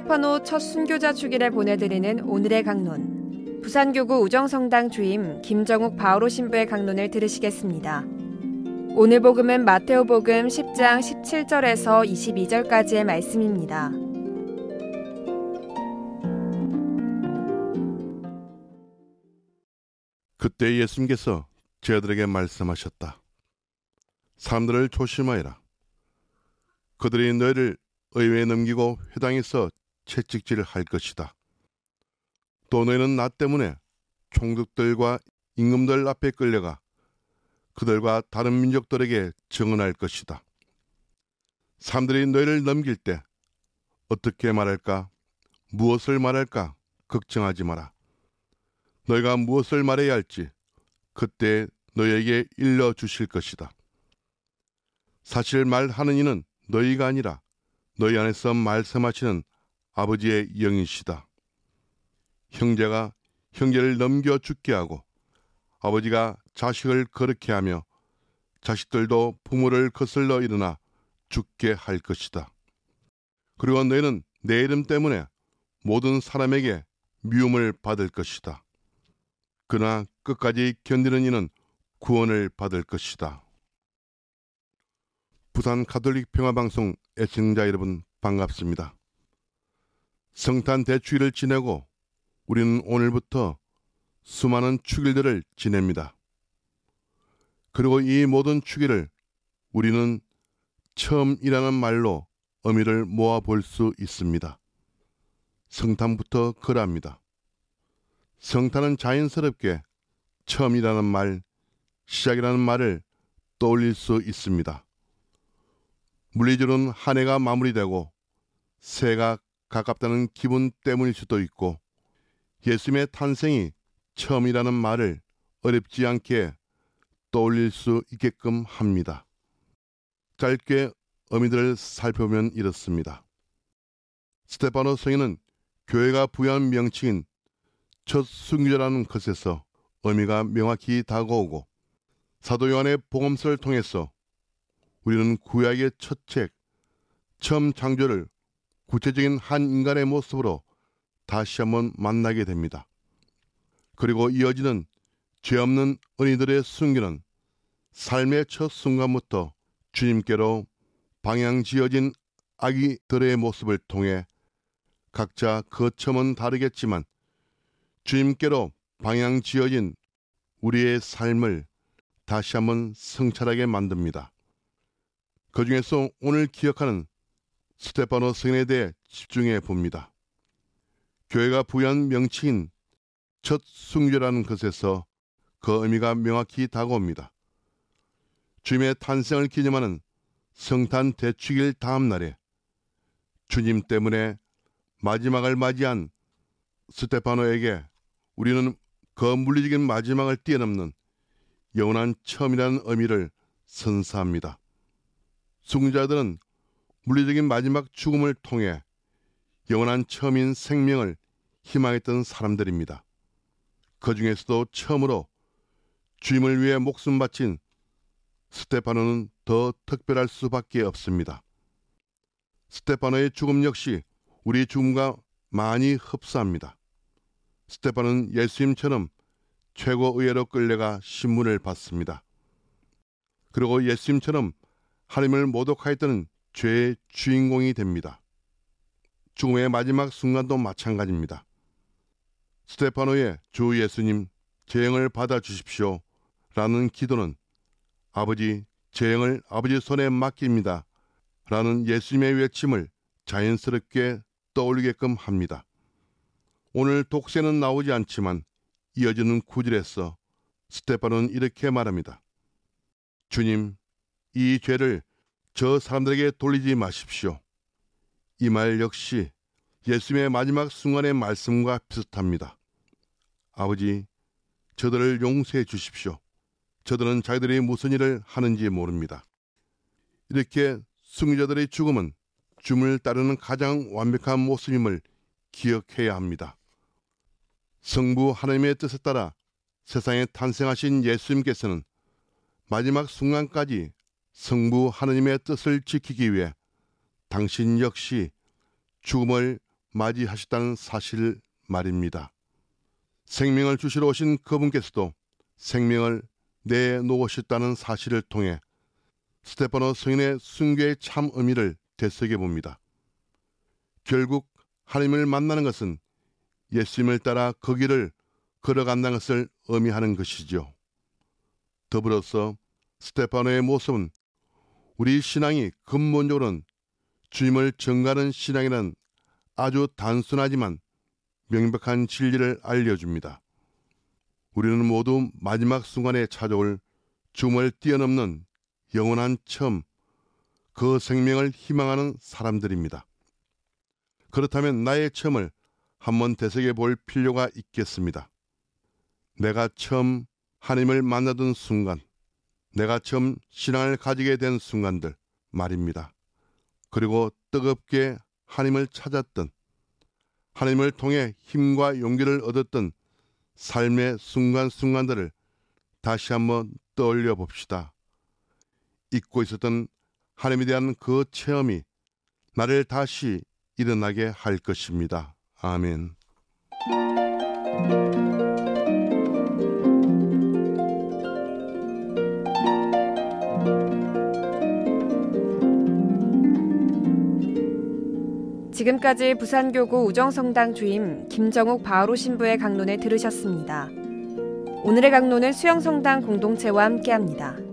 스테파노 첫 순교자 주기를 보내드리는 오늘의 강론. 부산교구 우정성당 주임 김정욱 바오로 신부의 강론을 들으시겠습니다. 오늘 복음은 마테오 복음 10장 17절에서 22절까지의 말씀입니다. 그때 예수님께서 제자들에게 말씀하셨다. 사람들을 조심하여라. 그들이 너희를 의회에 넘기고 회당에서 채찍질을 할 것이다. 또 너희는 나 때문에 총독들과 임금들 앞에 끌려가 그들과 다른 민족들에게 증언할 것이다. 사람들이 너희를 넘길 때 어떻게 말할까? 무엇을 말할까? 걱정하지 마라. 너희가 무엇을 말해야 할지 그때 너희에게 일러 주실 것이다. 사실 말하는 이는 너희가 아니라 너희 안에서 말씀하시는 아버지의 영이시다. 형제가 형제를 넘겨 죽게 하고 아버지가 자식을 거룩게 하며 자식들도 부모를 거슬러 일어나 죽게 할 것이다. 그리고 너희는 내 이름 때문에 모든 사람에게 미움을 받을 것이다. 그러나 끝까지 견디는 이는 구원을 받을 것이다. 부산 가톨릭 평화방송 애청자 여러분 반갑습니다. 성탄 대추위를 지내고 우리는 오늘부터 수많은 축일들을 지냅니다. 그리고 이 모든 축일을 우리는 처음이라는 말로 의미를 모아 볼 수 있습니다. 성탄부터 그랍니다. 성탄은 자연스럽게 처음이라는 말, 시작이라는 말을 떠올릴 수 있습니다. 물리적으로는 한 해가 마무리되고 새해가 가깝다는 기분 때문일 수도 있고 예수님의 탄생이 처음이라는 말을 어렵지 않게 떠올릴 수 있게끔 합니다. 짧게 의미들을 살펴보면 이렇습니다. 스테파노 성인은 교회가 부여한 명칭인 첫 순교자라는 것에서 의미가 명확히 다가오고 사도 요한의 복음서를 통해서 우리는 구약의 첫 책, 처음 창조를 구체적인 한 인간의 모습으로 다시 한번 만나게 됩니다. 그리고 이어지는 죄 없는 은이들의 순기는 삶의 첫 순간부터 주님께로 방향 지어진 아기들의 모습을 통해 각자 거점은 다르겠지만 주님께로 방향 지어진 우리의 삶을 다시 한번 성찰하게 만듭니다. 그 중에서 오늘 기억하는 스테파노 스인에 대해 집중해 봅니다. 교회가 부여한 명칭인 첫승교라는 것에서 그 의미가 명확히 다가옵니다. 주님의 탄생을 기념하는 성탄 대축일 다음 날에 주님 때문에 마지막을 맞이한 스테파노에게 우리는 그 물리적인 마지막을 뛰어넘는 영원한 처음이라는 의미를 선사합니다. 숭자들은 물리적인 마지막 죽음을 통해 영원한 처음인 생명을 희망했던 사람들입니다. 그 중에서도 처음으로 주임을 위해 목숨 바친 스테파노는 더 특별할 수밖에 없습니다. 스테파노의 죽음 역시 우리 죽음과 많이 흡사합니다. 스테파노는 예수님처럼 최고의회로 끌려가 신문을 받습니다. 그리고 예수님처럼 하나님을 모독하였던 죄의 주인공이 됩니다. 죽음의 마지막 순간도 마찬가지입니다. 스테파노의 주 예수님 재앙을 받아 주십시오 라는 기도는 아버지 재앙을 아버지 손에 맡깁니다 라는 예수님의 외침을 자연스럽게 떠올리게끔 합니다. 오늘 독세는 나오지 않지만 이어지는 구절에서 스테파노는 이렇게 말합니다. 주님, 이 죄를 저 사람들에게 돌리지 마십시오. 이 말 역시 예수님의 마지막 순간의 말씀과 비슷합니다. 아버지, 저들을 용서해 주십시오. 저들은 자기들이 무슨 일을 하는지 모릅니다. 이렇게 승리자들의 죽음은 줌을 따르는 가장 완벽한 모습임을 기억해야 합니다. 성부 하나님의 뜻에 따라 세상에 탄생하신 예수님께서는 마지막 순간까지 성부 하느님의 뜻을 지키기 위해 당신 역시 죽음을 맞이하셨다는 사실 말입니다. 생명을 주시러 오신 그분께서도 생명을 내놓으셨다는 사실을 통해 스테파노 성인의 순교의 참 의미를 되새겨 봅니다. 결국 하나님을 만나는 것은 예수님을 따라 그 길을 걸어간다는 것을 의미하는 것이죠. 더불어서 스테파노의 모습은 우리 신앙이 근본적으로는 주님을 증가하는 신앙이란 아주 단순하지만 명백한 진리를 알려줍니다. 우리는 모두 마지막 순간에 찾아올 죽음을 뛰어넘는 영원한 처음, 그 생명을 희망하는 사람들입니다. 그렇다면 나의 처음을 한번 되새겨 볼 필요가 있겠습니다. 내가 처음 하나님을 만나던 순간, 내가 처음 신앙을 가지게 된 순간들 말입니다. 그리고 뜨겁게 하나님을 찾았던 하나님을 통해 힘과 용기를 얻었던 삶의 순간순간들을 다시 한번 떠올려 봅시다. 잊고 있었던 하나님에 대한 그 체험이 나를 다시 일어나게 할 것입니다. 아멘. 지금까지 부산교구 우정성당 주임 김정욱 바오로 신부의 강론을 들으셨습니다. 오늘의 강론은 수영성당 공동체와 함께합니다.